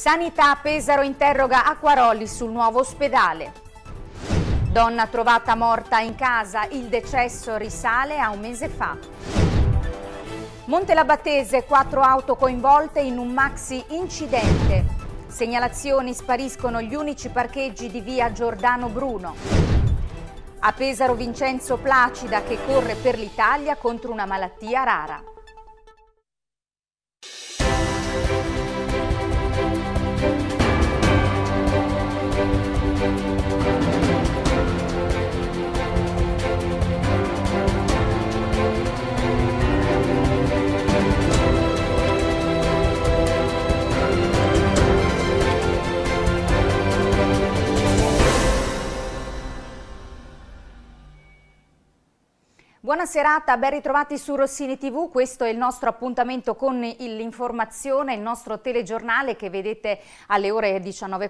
Sanità Pesaro interroga Acquaroli sul nuovo ospedale. Donna trovata morta in casa, il decesso risale a un mese fa. Monte Labatese, quattro auto coinvolte in un maxi incidente. Segnalazioni spariscono gli unici parcheggi di via Giordano Bruno. A Pesaro Vincenzo Placida che corre per l'Italia contro una malattia rara. Buona serata, ben ritrovati su Rossini TV, questo è il nostro appuntamento con l'informazione, il nostro telegiornale che vedete alle ore 19.40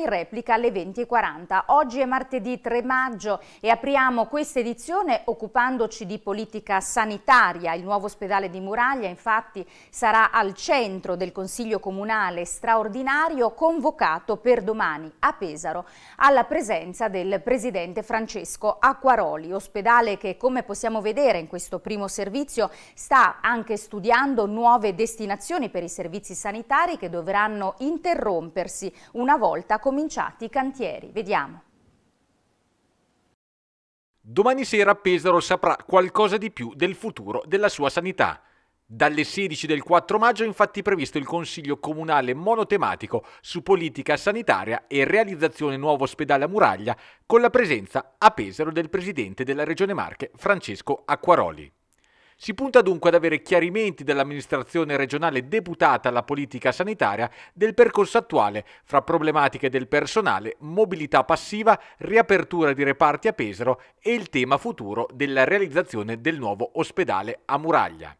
in replica alle 20.40. Oggi è martedì 3 maggio e apriamo questa edizione occupandoci di politica sanitaria. Il nuovo ospedale di Muraglia infatti sarà al centro del Consiglio Comunale straordinario convocato per domani a Pesaro alla presenza del Presidente Francesco Acquaroli, ospedale che come possiamo possiamo vedere in questo primo servizio, sta anche studiando nuove destinazioni per i servizi sanitari che dovranno interrompersi una volta cominciati i cantieri. Vediamo. Domani sera Pesaro saprà qualcosa di più del futuro della sua sanità. Dalle 16 del 4 maggio è infatti previsto il Consiglio Comunale monotematico su politica sanitaria e realizzazione nuovo ospedale a Muraglia con la presenza a Pesaro del Presidente della Regione Marche Francesco Acquaroli. Si punta dunque ad avere chiarimenti dall'amministrazione regionale deputata alla politica sanitaria del percorso attuale fra problematiche del personale, mobilità passiva, riapertura di reparti a Pesaro e il tema futuro della realizzazione del nuovo ospedale a Muraglia.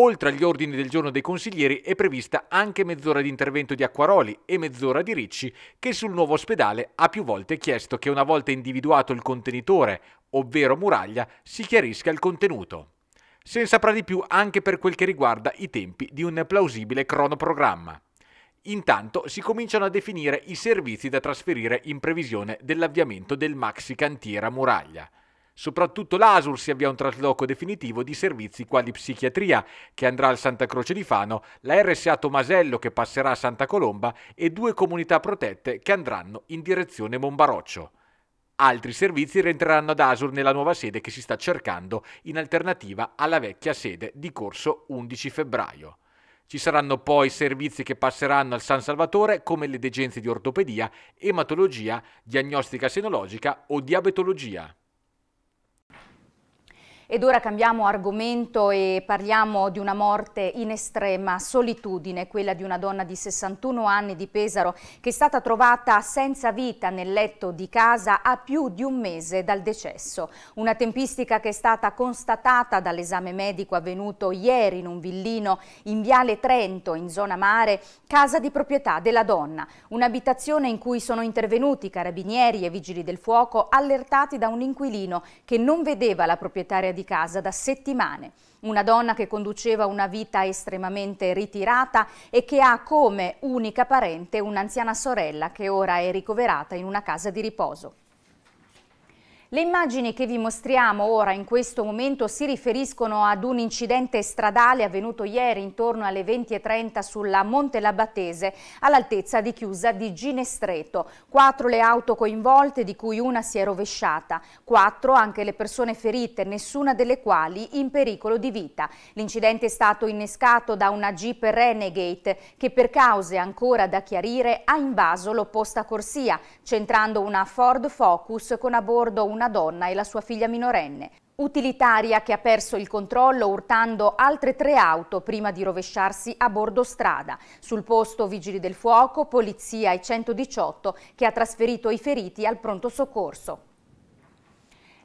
Oltre agli ordini del giorno dei consiglieri è prevista anche mezz'ora di intervento di Acquaroli e mezz'ora di Ricci che sul nuovo ospedale ha più volte chiesto che una volta individuato il contenitore, ovvero muraglia, si chiarisca il contenuto. Se ne saprà di più anche per quel che riguarda i tempi di un plausibile cronoprogramma. Intanto si cominciano a definire i servizi da trasferire in previsione dell'avviamento del maxi cantiera muraglia. Soprattutto l'ASUR si avvia un trasloco definitivo di servizi quali psichiatria, che andrà al Santa Croce di Fano, la RSA Tomasello, che passerà a Santa Colomba, e due comunità protette che andranno in direzione Monbaroccio. Altri servizi rientreranno ad Asur nella nuova sede che si sta cercando in alternativa alla vecchia sede di corso 11 febbraio. Ci saranno poi servizi che passeranno al San Salvatore come le degenze di ortopedia, ematologia, diagnostica senologica o diabetologia. Ed ora cambiamo argomento e parliamo di una morte in estrema solitudine, quella di una donna di 61 anni di Pesaro che è stata trovata senza vita nel letto di casa a più di un mese dal decesso. Una tempistica che è stata constatata dall'esame medico avvenuto ieri in un villino in Viale Trento, in zona mare, casa di proprietà della donna. Un'abitazione in cui sono intervenuti carabinieri e vigili del fuoco allertati da un inquilino che non vedeva la proprietaria di casa da settimane. Una donna che conduceva una vita estremamente ritirata e che ha come unica parente un'anziana sorella che ora è ricoverata in una casa di riposo. Le immagini che vi mostriamo ora in questo momento si riferiscono ad un incidente stradale avvenuto ieri intorno alle 20.30 sulla Monte Labatese all'altezza di chiusa di Ginestreto. Quattro le auto coinvolte di cui una si è rovesciata, quattro anche le persone ferite, nessuna delle quali in pericolo di vita. L'incidente è stato innescato da una Jeep Renegade che per cause ancora da chiarire ha invaso l'opposta corsia, centrando una Ford Focus con a bordo un una donna e la sua figlia minorenne. Utilitaria che ha perso il controllo urtando altre tre auto prima di rovesciarsi a bordo strada. Sul posto vigili del fuoco, polizia e 118 che ha trasferito i feriti al pronto soccorso.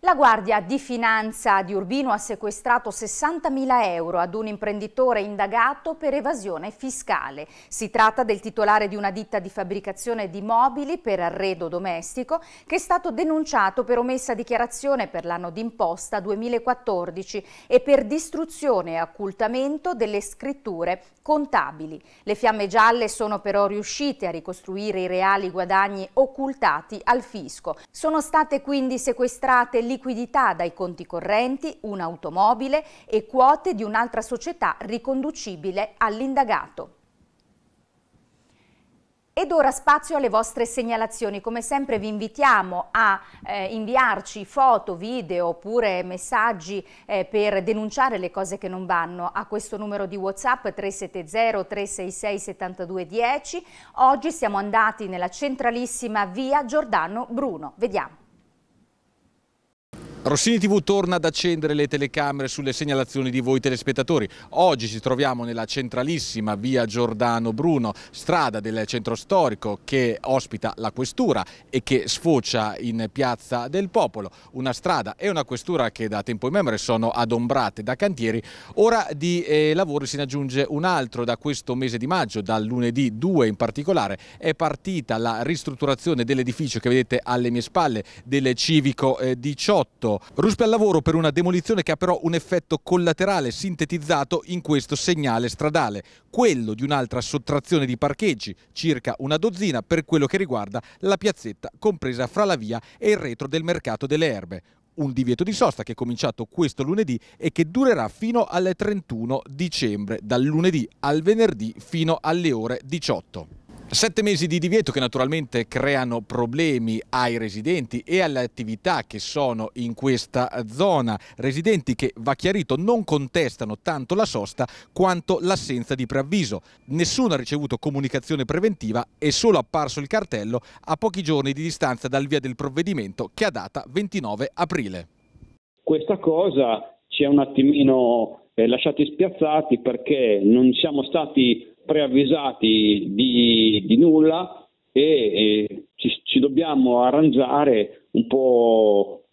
La Guardia di Finanza di Urbino ha sequestrato 60.000 euro ad un imprenditore indagato per evasione fiscale. Si tratta del titolare di una ditta di fabbricazione di mobili per arredo domestico che è stato denunciato per omessa dichiarazione per l'anno d'imposta 2014 e per distruzione e occultamento delle scritture contabili. Le fiamme gialle sono però riuscite a ricostruire i reali guadagni occultati al fisco. Sono state quindi sequestrate liquidità dai conti correnti, un'automobile e quote di un'altra società riconducibile all'indagato. Ed ora spazio alle vostre segnalazioni, come sempre vi invitiamo a eh, inviarci foto, video oppure messaggi eh, per denunciare le cose che non vanno a questo numero di Whatsapp 370 366 7210. Oggi siamo andati nella centralissima via Giordano Bruno, vediamo. Rossini TV torna ad accendere le telecamere sulle segnalazioni di voi telespettatori. Oggi ci troviamo nella centralissima via Giordano Bruno, strada del centro storico che ospita la questura e che sfocia in piazza del popolo. Una strada e una questura che da tempo immemore sono adombrate da cantieri. Ora di eh, lavori se ne aggiunge un altro da questo mese di maggio, dal lunedì 2 in particolare. È partita la ristrutturazione dell'edificio che vedete alle mie spalle del civico eh, 18 Rosso. Ruspe al lavoro per una demolizione che ha però un effetto collaterale sintetizzato in questo segnale stradale, quello di un'altra sottrazione di parcheggi, circa una dozzina per quello che riguarda la piazzetta compresa fra la via e il retro del mercato delle erbe un divieto di sosta che è cominciato questo lunedì e che durerà fino al 31 dicembre, dal lunedì al venerdì fino alle ore 18. Sette mesi di divieto che naturalmente creano problemi ai residenti e alle attività che sono in questa zona. Residenti che, va chiarito, non contestano tanto la sosta quanto l'assenza di preavviso. Nessuno ha ricevuto comunicazione preventiva e solo apparso il cartello a pochi giorni di distanza dal via del provvedimento che ha data 29 aprile. Questa cosa ci ha un attimino eh, lasciati spiazzati perché non siamo stati preavvisati di, di nulla e, e ci, ci, dobbiamo arrangiare un po'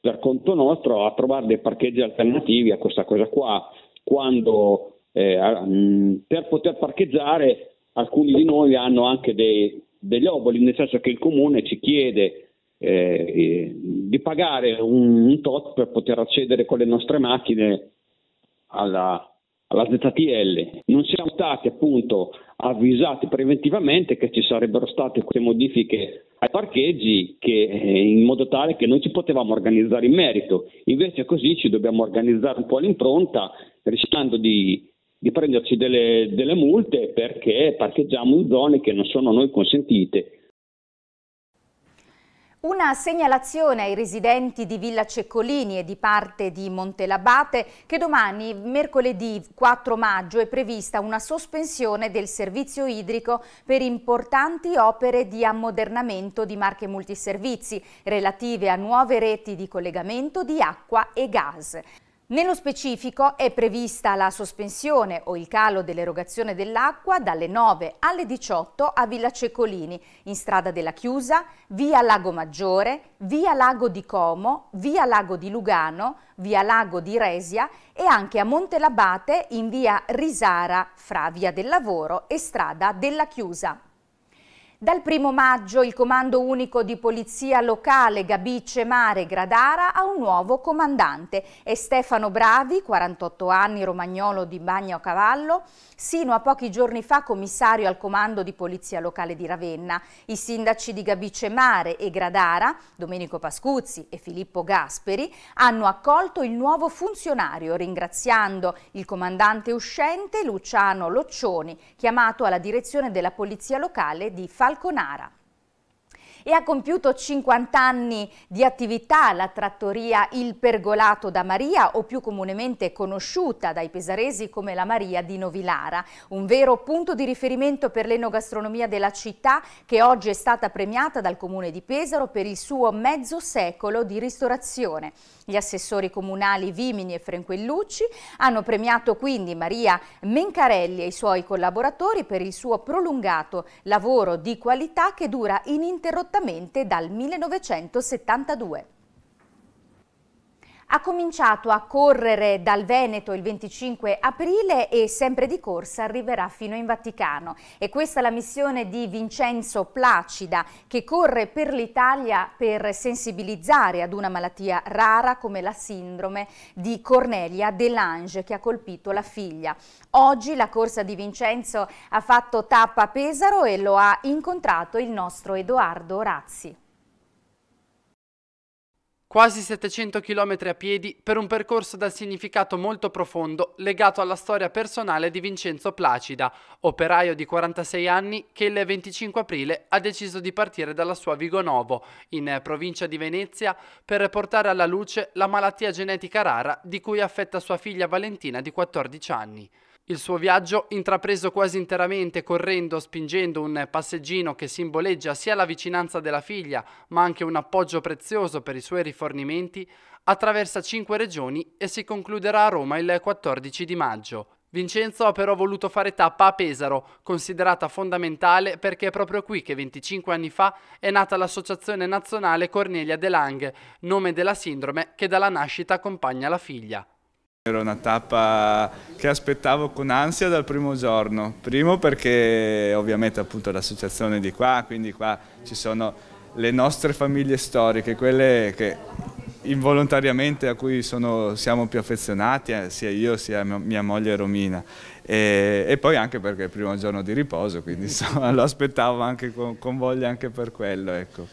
per conto nostro a trovare dei parcheggi alternativi a questa cosa qua, quando eh, mm, per poter parcheggiare alcuni di noi hanno anche dei, degli oboli, nel senso che il comune ci chiede eh, eh di pagare un, un, tot per poter accedere con le nostre macchine alla, alla ZTL. Non siamo stati appunto avvisati preventivamente che ci sarebbero state queste modifiche ai parcheggi che, eh, in modo tale che non ci potevamo organizzare in merito. Invece così ci dobbiamo organizzare un po' all'impronta rischiando di, di prenderci delle, delle multe perché parcheggiamo in zone che non sono a noi consentite una segnalazione ai residenti di Villa Ceccolini e di parte di Montelabate che domani, mercoledì 4 maggio, è prevista una sospensione del servizio idrico per importanti opere di ammodernamento di marche multiservizi relative a nuove reti di collegamento di acqua e gas. Nello specifico è prevista la sospensione o il calo dell'erogazione dell'acqua dalle 9 alle 18 a Villa Cecolini, in strada della Chiusa, via Lago Maggiore, via Lago di Como, via Lago di Lugano, via Lago di Resia e anche a Montelabate in via Risara fra via del Lavoro e strada della Chiusa. Dal 1 maggio il Comando Unico di Polizia Locale Gabice Mare Gradara ha un nuovo comandante È Stefano Bravi, 48 anni, romagnolo di Bagno a Cavallo, sino a pochi giorni fa commissario al Comando di Polizia Locale di Ravenna. I sindaci di Gabice Mare e Gradara, Domenico Pascuzzi e Filippo Gasperi, hanno accolto il nuovo funzionario ringraziando il comandante uscente Luciano Loccioni, chiamato alla direzione della Polizia Locale di Fatima. Falconara e ha compiuto 50 anni di attività la trattoria Il Pergolato da Maria o più comunemente conosciuta dai pesaresi come la Maria di Novilara, un vero punto di riferimento per l'enogastronomia della città che oggi è stata premiata dal Comune di Pesaro per il suo mezzo secolo di ristorazione. Gli assessori comunali Vimini e Frenquellucci hanno premiato quindi Maria Mencarelli e i suoi collaboratori per il suo prolungato lavoro di qualità che dura ininterrottamente esattamente dal 1972. Ha cominciato a correre dal Veneto il 25 aprile e sempre di corsa arriverà fino in Vaticano. E questa è la missione di Vincenzo Placida che corre per l'Italia per sensibilizzare ad una malattia rara come la sindrome di Cornelia Delange che ha colpito la figlia. Oggi la corsa di Vincenzo ha fatto tappa a Pesaro e lo ha incontrato il nostro Edoardo Razzi. Quasi 700 km a piedi per un percorso dal significato molto profondo legato alla storia personale di Vincenzo Placida, operaio di 46 anni che il 25 aprile ha deciso di partire dalla sua Vigonovo, in provincia di Venezia, per portare alla luce la malattia genetica rara di cui affetta sua figlia Valentina di 14 anni. Il suo viaggio, intrapreso quasi interamente correndo, spingendo un passeggino che simboleggia sia la vicinanza della figlia, ma anche un appoggio prezioso per i suoi rifornimenti, attraversa cinque regioni e si concluderà a Roma il 14 di maggio. Vincenzo ha però voluto fare tappa a Pesaro, considerata fondamentale perché è proprio qui che 25 anni fa è nata l'Associazione Nazionale Cornelia De Lange, nome della sindrome che dalla nascita accompagna la figlia. Era una tappa che aspettavo con ansia dal primo giorno, primo perché ovviamente appunto l'associazione di qua, quindi qua ci sono le nostre famiglie storiche, quelle che involontariamente a cui sono, siamo più affezionati, eh, sia io sia mia moglie Romina, e, e, poi anche perché è il primo giorno di riposo, quindi insomma, lo aspettavo anche con, con voglia anche per quello. Ecco.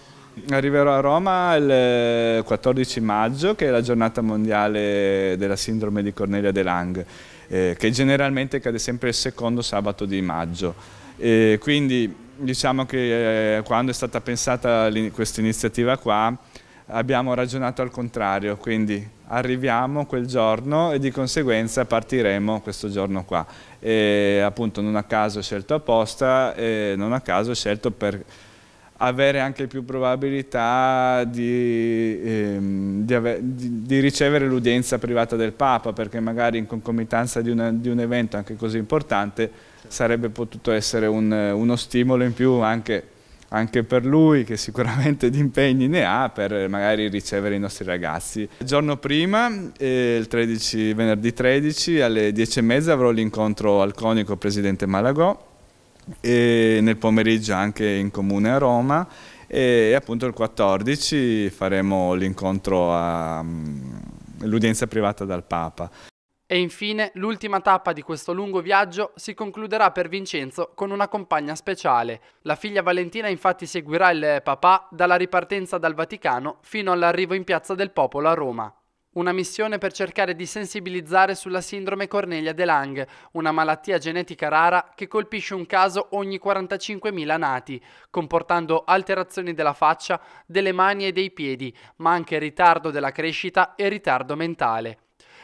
Arriverò a Roma il 14 eh, maggio, che è la giornata mondiale della sindrome di Cornelia de Lange, eh, che generalmente cade sempre il secondo sabato di maggio. Eh, quindi diciamo che eh, quando è stata pensata in, questa iniziativa qua, abbiamo ragionato al contrario, quindi arriviamo quel giorno e di conseguenza partiremo questo giorno qua. E appunto non a caso ho scelto apposta, non a caso ho scelto per avere anche più probabilità di, ehm, di, ave, di, di ricevere l'udienza privata del Papa, perché magari in concomitanza di, una, un evento anche così importante sarebbe potuto essere un, uno stimolo in più anche, anche, per lui, che sicuramente di impegni ne ha, per magari ricevere i nostri ragazzi. Il giorno prima, eh, il 13, venerdì 13, alle 10.30 avrò l'incontro al conico Presidente Malagò, e nel pomeriggio anche in comune a Roma e appunto il 14 faremo l'incontro all'udienza mm, privata dal Papa. E infine l'ultima tappa di questo lungo viaggio si concluderà per Vincenzo con una compagna speciale. La figlia Valentina infatti seguirà il papà dalla ripartenza dal Vaticano fino all'arrivo in Piazza del Popolo a Roma. Una missione per cercare di sensibilizzare sulla sindrome Cornelia de Lange, una malattia genetica rara che colpisce un caso ogni 45.000 nati, comportando alterazioni della faccia, delle mani e dei piedi, ma anche ritardo della crescita e ritardo mentale.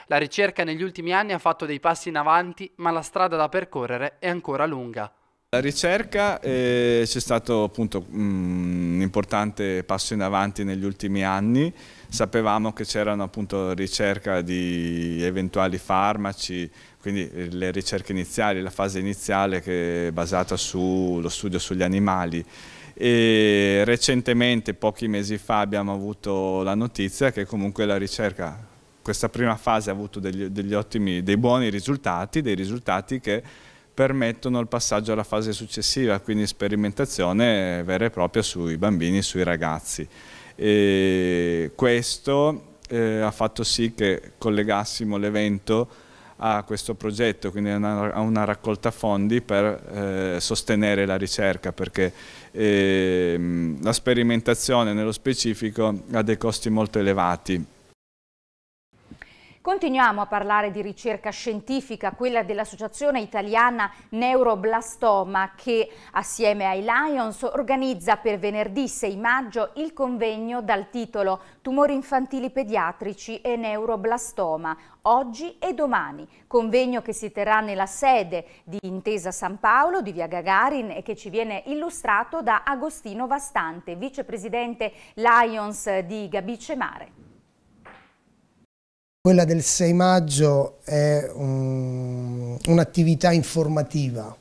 La ricerca negli ultimi anni ha fatto dei passi in avanti, ma la strada da percorrere è ancora lunga. La ricerca eh, c'è stato appunto mm, un importante passo in avanti negli ultimi anni, sapevamo che c'erano appunto ricerca di eventuali farmaci, quindi eh, le ricerche iniziali, la fase iniziale che è basata sullo studio sugli animali e recentemente, pochi mesi fa, abbiamo avuto la notizia che comunque la ricerca questa prima fase ha avuto degli, degli ottimi, dei buoni risultati, dei risultati che permettono il passaggio alla fase successiva, quindi sperimentazione vera e propria sui bambini, sui ragazzi. E questo eh, ha fatto sì che collegassimo l'evento a questo progetto, quindi a una, a una raccolta fondi per eh, sostenere la ricerca, perché eh, la sperimentazione nello specifico ha dei costi molto elevati Continuiamo a parlare di ricerca scientifica, quella dell'Associazione Italiana Neuroblastoma che assieme ai Lions organizza per venerdì 6 maggio il convegno dal titolo Tumori infantili pediatrici e neuroblastoma, oggi e domani, convegno che si terrà nella sede di Intesa San Paolo di Via Gagarin e che ci viene illustrato da Agostino Vastante, vicepresidente Lions di Gabice Mare. Quella del 6 maggio è un'attività informativa.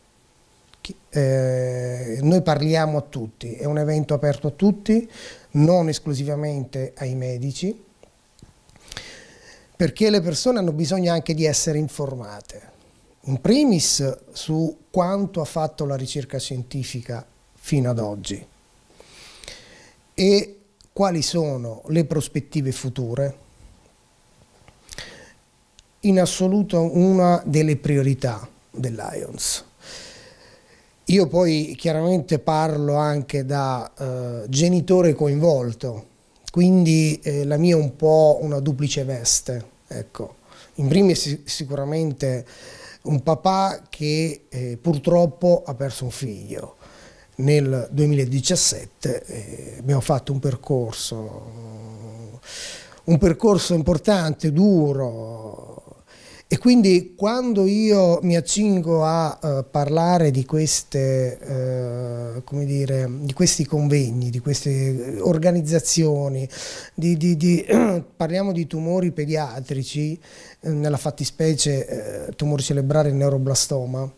Eh, noi parliamo a tutti, è un evento aperto a tutti, non esclusivamente ai medici, perché le persone hanno bisogno anche di essere informate. In primis su quanto ha fatto la ricerca scientifica fino ad oggi e quali sono le prospettive future in assoluto una delle priorità del Lions. Io poi chiaramente parlo anche da eh, genitore coinvolto, quindi eh, la mia è un po' una duplice veste. Ecco. In primis sicuramente un papà che eh, purtroppo ha perso un figlio. Nel 2017 eh, abbiamo fatto un percorso, un percorso importante, duro, e quindi quando io mi accingo a uh, parlare di, queste, uh, dire, di, questi convegni, di queste eh, organizzazioni, di, di, parliamo di tumori pediatrici, nella fattispecie eh, tumore cerebrale e neuroblastoma,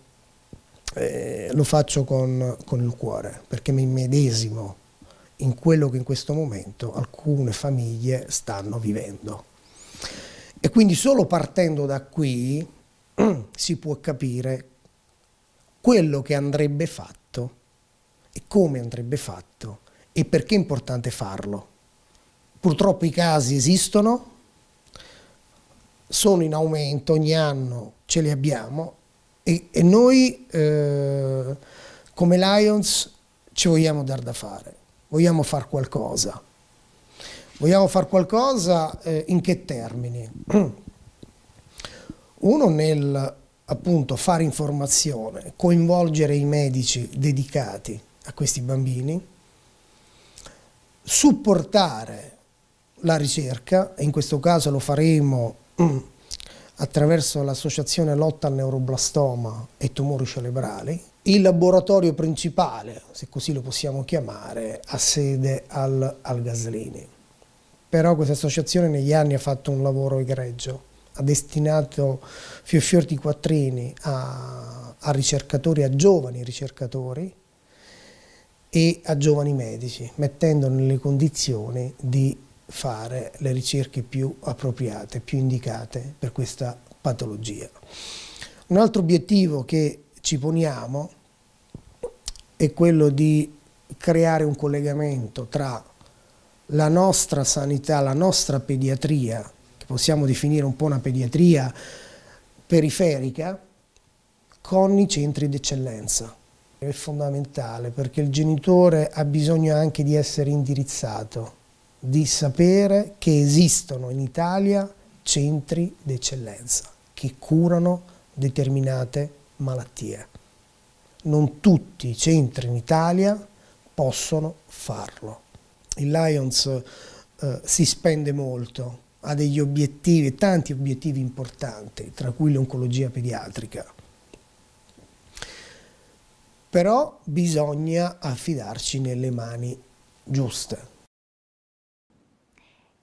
eh, lo faccio con, con il cuore, perché mi medesimo in quello che in questo momento alcune famiglie stanno vivendo. E quindi solo partendo da qui mm, si può capire quello che andrebbe fatto e come andrebbe fatto e perché è importante farlo. Purtroppo i casi esistono, sono in aumento, ogni anno ce li abbiamo e, e noi eh, come Lions ci vogliamo dar da fare, vogliamo fare qualcosa. Vogliamo fare qualcosa? Eh, in che termini? Uno nel appunto fare informazione, coinvolgere i medici dedicati a questi bambini, supportare la ricerca, e in questo caso lo faremo attraverso l'associazione Lotta al Neuroblastoma e Tumori Cerebrali, il laboratorio principale, se così lo possiamo chiamare, ha sede al, al Gaslini però questa associazione negli anni ha fatto un lavoro egregio, ha destinato fior fior di quattrini a, a ricercatori, a giovani ricercatori e a giovani medici, mettendo nelle condizioni di fare le ricerche più appropriate, più indicate per questa patologia. Un altro obiettivo che ci poniamo è quello di creare un collegamento tra la nostra sanità, la nostra pediatria, che possiamo definire un po' una pediatria periferica, con i centri d'eccellenza. È fondamentale perché il genitore ha bisogno anche di essere indirizzato, di sapere che esistono in Italia centri d'eccellenza che curano determinate malattie. Non tutti i centri in Italia possono farlo il Lions eh, si spende molto, ha degli obiettivi, tanti obiettivi importanti, tra cui l'oncologia pediatrica. Però bisogna affidarci nelle mani giuste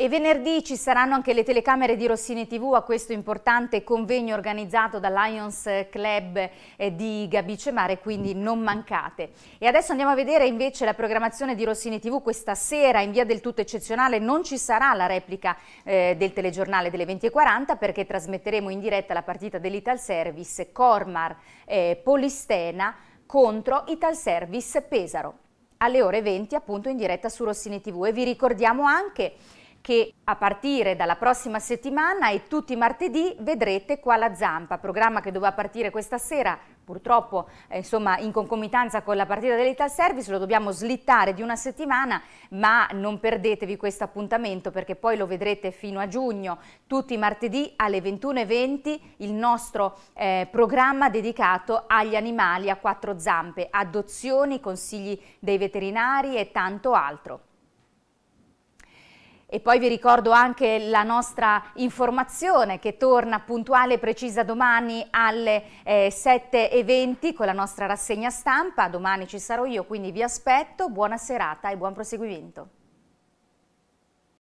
e venerdì ci saranno anche le telecamere di Rossini TV a questo importante convegno organizzato dal Lions Club eh, di Gabice Mare, quindi non mancate. E adesso andiamo a vedere invece la programmazione di Rossini TV questa sera in via del tutto eccezionale. Non ci sarà la replica eh, del telegiornale delle 20.40 perché trasmetteremo in diretta la partita dell'Ital Service Cormar eh, Polistena contro Ital Service Pesaro alle ore 20 appunto in diretta su Rossini TV e vi ricordiamo anche che a partire dalla prossima settimana e tutti i martedì vedrete qua la Zampa, programma che doveva partire questa sera, purtroppo eh, insomma, in concomitanza con la partita dell'Ital Service, lo dobbiamo slittare di una settimana, ma non perdetevi questo appuntamento perché poi lo vedrete fino a giugno, tutti i martedì alle 21.20, il nostro eh, programma dedicato agli animali a quattro zampe, adozioni, consigli dei veterinari e tanto altro. E poi vi ricordo anche la nostra informazione che torna puntuale e precisa domani alle eh, 7.20 con la nostra rassegna stampa. Domani ci sarò io, quindi vi aspetto. Buona serata e buon proseguimento.